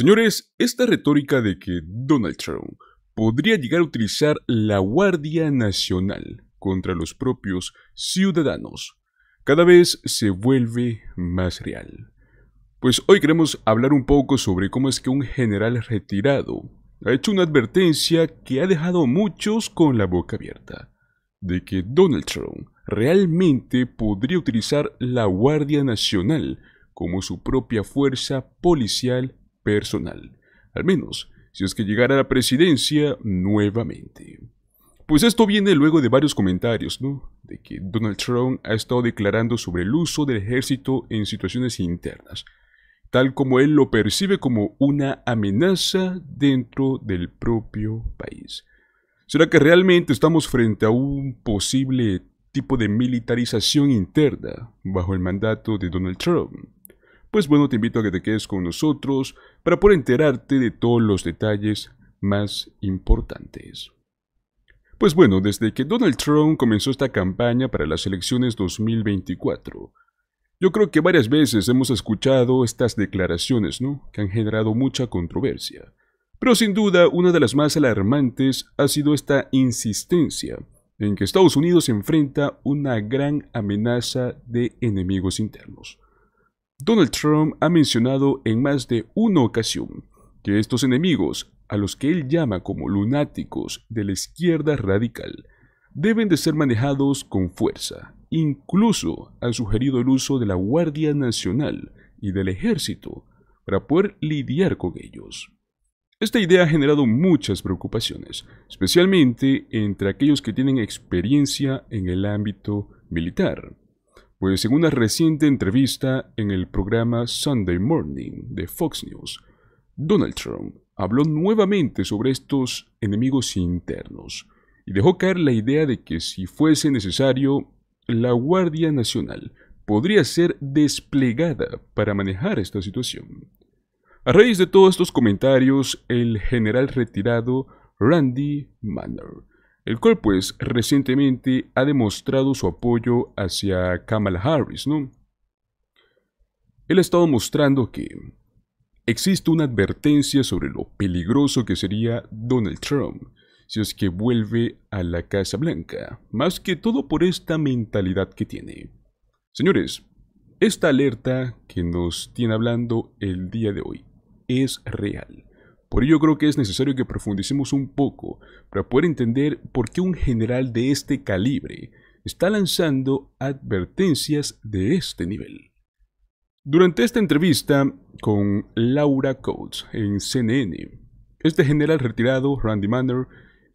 Señores, esta retórica de que Donald Trump podría llegar a utilizar la Guardia Nacional contra los propios ciudadanos cada vez se vuelve más real. Pues hoy queremos hablar un poco sobre cómo es que un general retirado ha hecho una advertencia que ha dejado a muchos con la boca abierta, de que Donald Trump realmente podría utilizar la Guardia Nacional como su propia fuerza policial personal, al menos si es que llegara a la presidencia nuevamente. Pues esto viene luego de varios comentarios, ¿no? De que Donald Trump ha estado declarando sobre el uso del ejército en situaciones internas, tal como él lo percibe como una amenaza dentro del propio país. ¿Será que realmente estamos frente a un posible tipo de militarización interna bajo el mandato de Donald Trump? pues bueno, te invito a que te quedes con nosotros para poder enterarte de todos los detalles más importantes. Pues bueno, desde que Donald Trump comenzó esta campaña para las elecciones 2024, yo creo que varias veces hemos escuchado estas declaraciones, ¿no? Que han generado mucha controversia. Pero sin duda, una de las más alarmantes ha sido esta insistencia en que Estados Unidos enfrenta una gran amenaza de enemigos internos. Donald Trump ha mencionado en más de una ocasión que estos enemigos, a los que él llama como lunáticos de la izquierda radical, deben de ser manejados con fuerza. Incluso ha sugerido el uso de la Guardia Nacional y del Ejército para poder lidiar con ellos. Esta idea ha generado muchas preocupaciones, especialmente entre aquellos que tienen experiencia en el ámbito militar pues en una reciente entrevista en el programa Sunday Morning de Fox News, Donald Trump habló nuevamente sobre estos enemigos internos y dejó caer la idea de que si fuese necesario, la Guardia Nacional podría ser desplegada para manejar esta situación. A raíz de todos estos comentarios, el general retirado Randy Manner el cual pues recientemente ha demostrado su apoyo hacia Kamala Harris, ¿no? Él ha estado mostrando que existe una advertencia sobre lo peligroso que sería Donald Trump si es que vuelve a la Casa Blanca, más que todo por esta mentalidad que tiene. Señores, esta alerta que nos tiene hablando el día de hoy es real. Por ello creo que es necesario que profundicemos un poco para poder entender por qué un general de este calibre está lanzando advertencias de este nivel. Durante esta entrevista con Laura Coates en CNN, este general retirado, Randy Manner,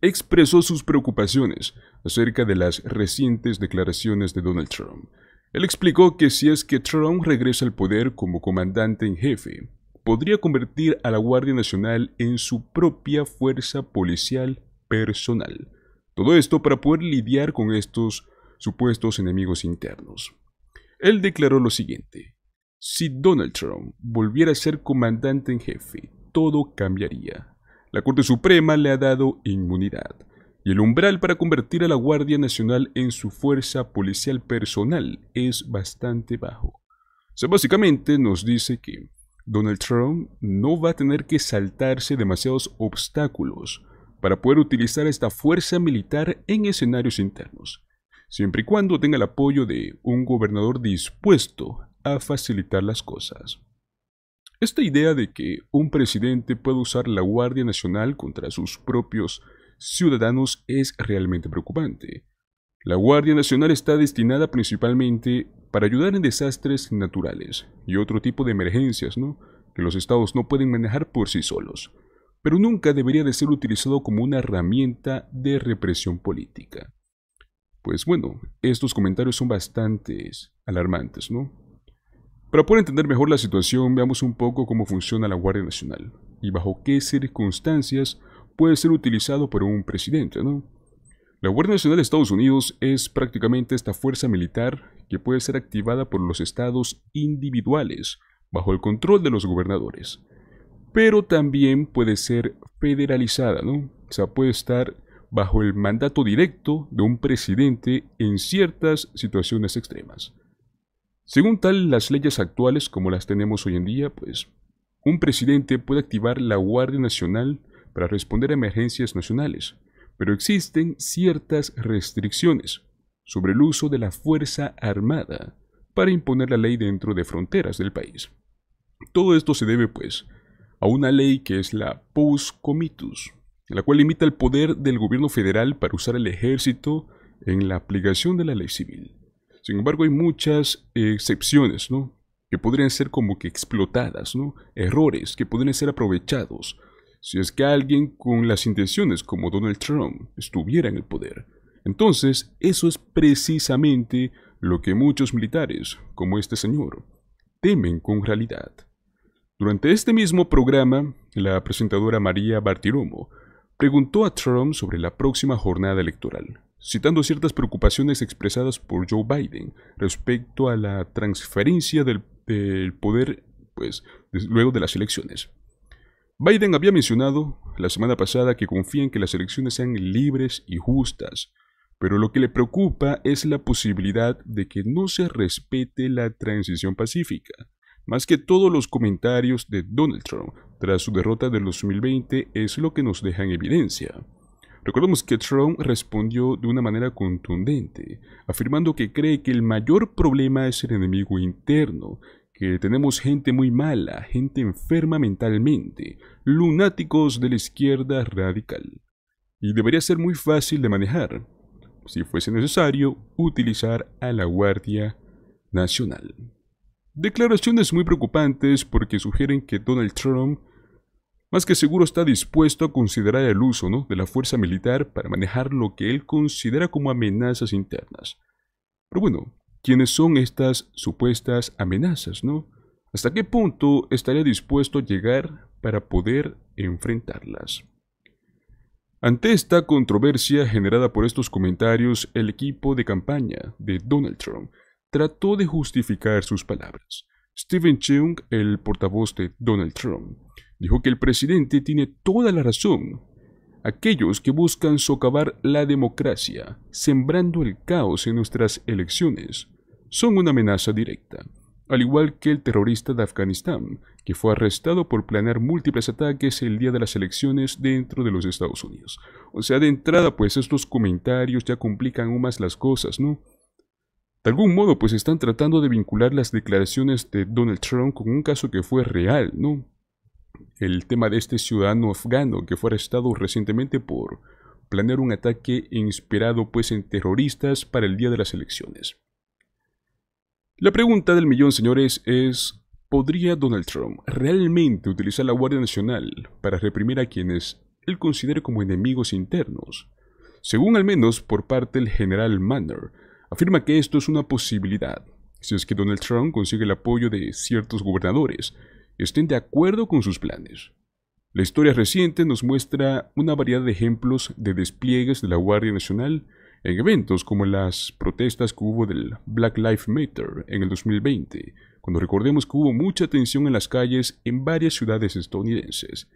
expresó sus preocupaciones acerca de las recientes declaraciones de Donald Trump. Él explicó que si es que Trump regresa al poder como comandante en jefe, podría convertir a la Guardia Nacional en su propia fuerza policial personal. Todo esto para poder lidiar con estos supuestos enemigos internos. Él declaró lo siguiente, si Donald Trump volviera a ser comandante en jefe, todo cambiaría. La Corte Suprema le ha dado inmunidad y el umbral para convertir a la Guardia Nacional en su fuerza policial personal es bastante bajo. O sea, básicamente nos dice que Donald Trump no va a tener que saltarse demasiados obstáculos para poder utilizar esta fuerza militar en escenarios internos, siempre y cuando tenga el apoyo de un gobernador dispuesto a facilitar las cosas. Esta idea de que un presidente pueda usar la Guardia Nacional contra sus propios ciudadanos es realmente preocupante. La Guardia Nacional está destinada principalmente para ayudar en desastres naturales y otro tipo de emergencias, ¿no? que los estados no pueden manejar por sí solos, pero nunca debería de ser utilizado como una herramienta de represión política. Pues bueno, estos comentarios son bastante alarmantes, ¿no? Para poder entender mejor la situación, veamos un poco cómo funciona la Guardia Nacional y bajo qué circunstancias puede ser utilizado por un presidente, ¿no? La Guardia Nacional de Estados Unidos es prácticamente esta fuerza militar que puede ser activada por los estados individuales, bajo el control de los gobernadores. Pero también puede ser federalizada, ¿no? O sea, puede estar bajo el mandato directo de un presidente en ciertas situaciones extremas. Según tal, las leyes actuales como las tenemos hoy en día, pues un presidente puede activar la Guardia Nacional para responder a emergencias nacionales, pero existen ciertas restricciones, sobre el uso de la Fuerza Armada para imponer la ley dentro de fronteras del país. Todo esto se debe, pues, a una ley que es la Post Comitus, la cual limita el poder del gobierno federal para usar el ejército en la aplicación de la ley civil. Sin embargo, hay muchas excepciones, ¿no? Que podrían ser como que explotadas, ¿no? Errores que podrían ser aprovechados si es que alguien con las intenciones como Donald Trump estuviera en el poder. Entonces, eso es precisamente lo que muchos militares, como este señor, temen con realidad. Durante este mismo programa, la presentadora María Bartiromo preguntó a Trump sobre la próxima jornada electoral, citando ciertas preocupaciones expresadas por Joe Biden respecto a la transferencia del, poder pues, luego de las elecciones. Biden había mencionado la semana pasada que confía en que las elecciones sean libres y justas, pero lo que le preocupa es la posibilidad de que no se respete la transición pacífica. Más que todos los comentarios de Donald Trump tras su derrota del 2020 es lo que nos deja en evidencia. Recordemos que Trump respondió de una manera contundente, afirmando que cree que el mayor problema es el enemigo interno, que tenemos gente muy mala, gente enferma mentalmente, lunáticos de la izquierda radical. Y debería ser muy fácil de manejar, si fuese necesario, utilizar a la Guardia Nacional. Declaraciones muy preocupantes porque sugieren que Donald Trump más que seguro está dispuesto a considerar el uso de la fuerza militar para manejar lo que él considera como amenazas internas. Pero bueno, ¿quiénes son estas supuestas amenazas? ¿no? ¿Hasta qué punto estaría dispuesto a llegar para poder enfrentarlas? Ante esta controversia generada por estos comentarios, el equipo de campaña de Donald Trump trató de justificar sus palabras. Stephen Chung, el portavoz de Donald Trump, dijo que el presidente tiene toda la razón. Aquellos que buscan socavar la democracia, sembrando el caos en nuestras elecciones, son una amenaza directa al igual que el terrorista de Afganistán, que fue arrestado por planear múltiples ataques el día de las elecciones dentro de los Estados Unidos. O sea, de entrada, pues estos comentarios ya complican aún más las cosas, ¿no? De algún modo, pues están tratando de vincular las declaraciones de Donald Trump con un caso que fue real, ¿no? El tema de este ciudadano afgano que fue arrestado recientemente por planear un ataque inspirado pues en terroristas para el día de las elecciones. La pregunta del millón, señores, es, ¿podría Donald Trump realmente utilizar la Guardia Nacional para reprimir a quienes él considera como enemigos internos? Según al menos por parte del general Manner, afirma que esto es una posibilidad, si es que Donald Trump consigue el apoyo de ciertos gobernadores, estén de acuerdo con sus planes. La historia reciente nos muestra una variedad de ejemplos de despliegues de la Guardia Nacional en eventos como las protestas que hubo del Black Lives Matter en el 2020, cuando recordemos que hubo mucha tensión en las calles en varias ciudades estadounidenses.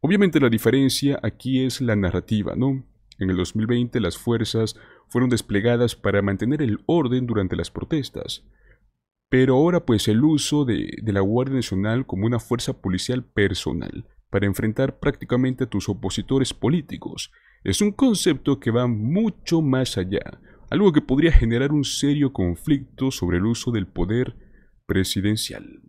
Obviamente la diferencia aquí es la narrativa, ¿no? En el 2020 las fuerzas fueron desplegadas para mantener el orden durante las protestas. Pero ahora pues el uso de, de la Guardia Nacional como una fuerza policial personal para enfrentar prácticamente a tus opositores políticos. Es un concepto que va mucho más allá, algo que podría generar un serio conflicto sobre el uso del poder presidencial.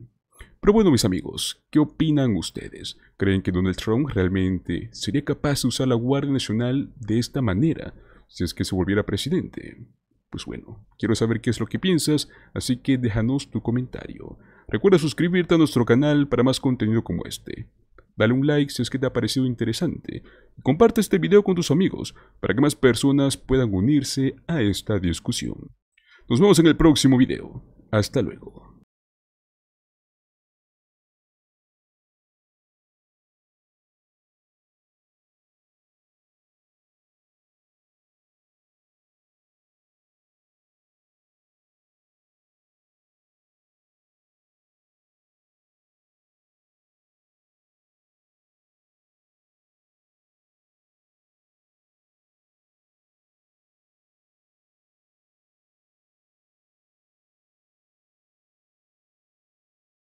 Pero bueno, mis amigos, ¿qué opinan ustedes? ¿Creen que Donald Trump realmente sería capaz de usar la Guardia Nacional de esta manera si es que se volviera presidente? Pues bueno, quiero saber qué es lo que piensas, así que déjanos tu comentario. Recuerda suscribirte a nuestro canal para más contenido como este. Dale un like si es que te ha parecido interesante. Comparte este video con tus amigos para que más personas puedan unirse a esta discusión. Nos vemos en el próximo video. Hasta luego.